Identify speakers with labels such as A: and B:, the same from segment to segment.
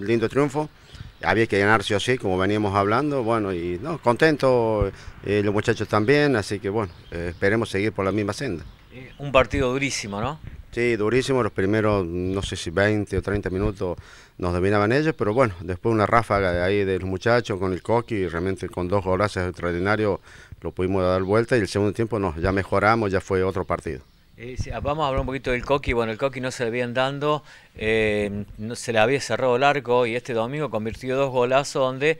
A: lindo triunfo, había que llenarse así, como veníamos hablando, bueno, y no, contento, eh, los muchachos también, así que bueno, eh, esperemos seguir por la misma senda.
B: Eh, un partido durísimo, ¿no?
A: Sí, durísimo, los primeros, no sé si 20 o 30 minutos nos dominaban ellos, pero bueno, después una ráfaga de ahí de los muchachos con el coqui, y realmente con dos golazos extraordinarios lo pudimos dar vuelta y el segundo tiempo nos ya mejoramos, ya fue otro partido.
B: Eh, vamos a hablar un poquito del Coqui. Bueno, el Coqui no se le habían dando, eh, no, se le había cerrado el arco y este domingo convirtió dos golazos donde,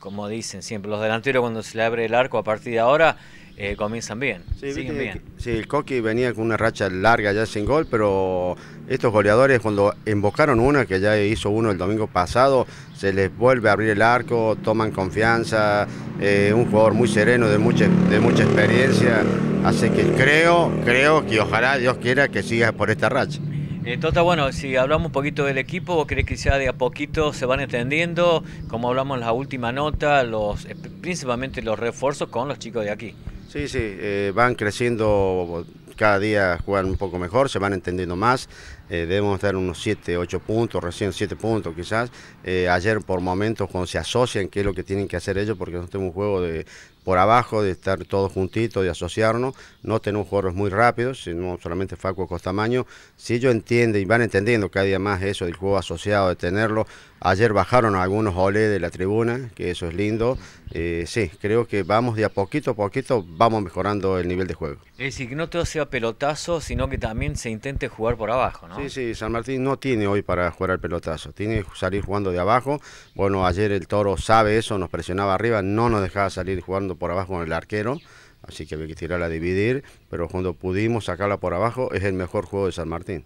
B: como dicen siempre los delanteros, cuando se le abre el arco a partir de ahora, eh, comienzan bien. Sí, siguen bien.
A: sí, el Coqui venía con una racha larga ya sin gol, pero estos goleadores cuando embocaron una, que ya hizo uno el domingo pasado, se les vuelve a abrir el arco, toman confianza, eh, un jugador muy sereno, de mucha, de mucha experiencia, así que creo, creo que ojalá Dios quiera que siga por esta racha. entonces
B: eh, tota, bueno, si hablamos un poquito del equipo, ¿vos crees que ya de a poquito se van entendiendo, Como hablamos en la última nota, los, principalmente los refuerzos con los chicos de aquí.
A: Sí, sí, eh, van creciendo cada día juegan un poco mejor, se van entendiendo más. Eh, debemos dar unos 7, 8 puntos, recién 7 puntos quizás. Eh, ayer por momentos cuando se asocian, que es lo que tienen que hacer ellos, porque no tenemos un juego de por abajo, de estar todos juntitos, de asociarnos. No tenemos juegos muy rápidos, sino solamente Facu Costamaño. Si ellos entienden y van entendiendo cada día más eso del juego asociado, de tenerlo. Ayer bajaron algunos olé de la tribuna, que eso es lindo. Eh, sí, creo que vamos de a poquito a poquito, vamos mejorando el nivel de juego.
B: Es no todo pelotazo, sino que
A: también se intente jugar por abajo, ¿no? Sí, sí, San Martín no tiene hoy para jugar el pelotazo, tiene que salir jugando de abajo. Bueno, ayer el Toro sabe eso, nos presionaba arriba, no nos dejaba salir jugando por abajo con el arquero así que había que tirarla dividir, pero cuando pudimos sacarla por abajo es el mejor juego de San Martín.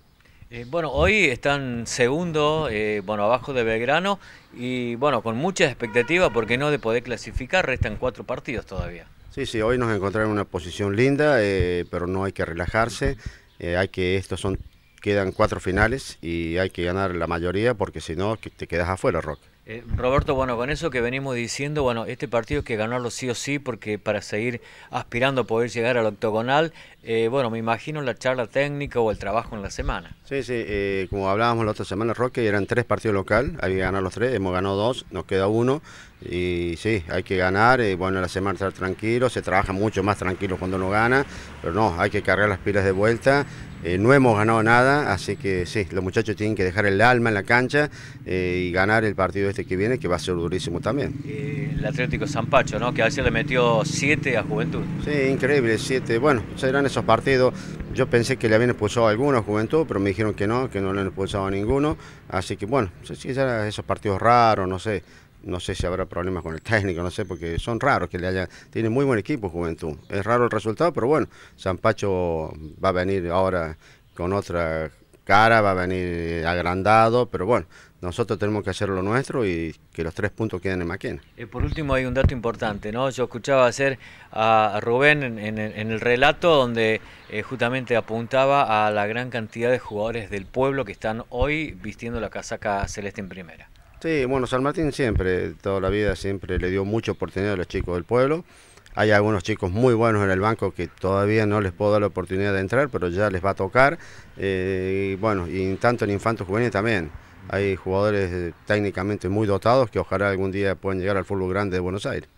B: Eh, bueno, hoy están segundo, eh, bueno, abajo de Belgrano y bueno, con muchas expectativas porque no de poder clasificar, restan cuatro partidos todavía.
A: Sí, sí, hoy nos encontramos en una posición linda, eh, pero no hay que relajarse. Eh, hay que, estos son, quedan cuatro finales y hay que ganar la mayoría porque si no te quedas afuera, Roque.
B: Eh, Roberto, bueno, con eso que venimos diciendo, bueno, este partido hay que ganarlo sí o sí, porque para seguir aspirando a poder llegar al octogonal, eh, bueno, me imagino la charla técnica o el trabajo en la semana.
A: Sí, sí, eh, como hablábamos la otra semana, Roque, eran tres partidos local, hay que ganar los tres, hemos ganado dos, nos queda uno, y sí, hay que ganar, y bueno, la semana estar tranquilo, se trabaja mucho más tranquilo cuando uno gana, pero no, hay que cargar las pilas de vuelta, eh, no hemos ganado nada, así que sí, los muchachos tienen que dejar el alma en la cancha eh, y ganar el partido este que viene, que va a ser durísimo también.
B: Eh, el Atlético Zampacho, ¿no? Que veces le metió siete a Juventud.
A: Sí, increíble, siete. Bueno, serán esos partidos. Yo pensé que le habían expulsado a a Juventud, pero me dijeron que no, que no le han expulsado a ninguno. Así que bueno, sí, eran esos partidos raros, no sé no sé si habrá problemas con el técnico, no sé, porque son raros que le hayan. Tiene muy buen equipo Juventud. Es raro el resultado, pero bueno, San Pacho va a venir ahora con otra cara, va a venir agrandado, pero bueno, nosotros tenemos que hacer lo nuestro y que los tres puntos queden en Maquena.
B: Y eh, por último, hay un dato importante, ¿no? Yo escuchaba hacer a Rubén en, el relato donde eh, justamente apuntaba a la gran cantidad de jugadores del pueblo que están hoy vistiendo la casaca celeste en primera.
A: Sí, bueno, San Martín siempre, toda la vida, siempre le dio mucha oportunidad a los chicos del pueblo. Hay algunos chicos muy buenos en el banco que todavía no les puedo dar la oportunidad de entrar, pero ya les va a tocar. Eh, y bueno, y tanto en infantos juveniles también. Hay jugadores eh, técnicamente muy dotados que ojalá algún día puedan llegar al fútbol grande de Buenos Aires.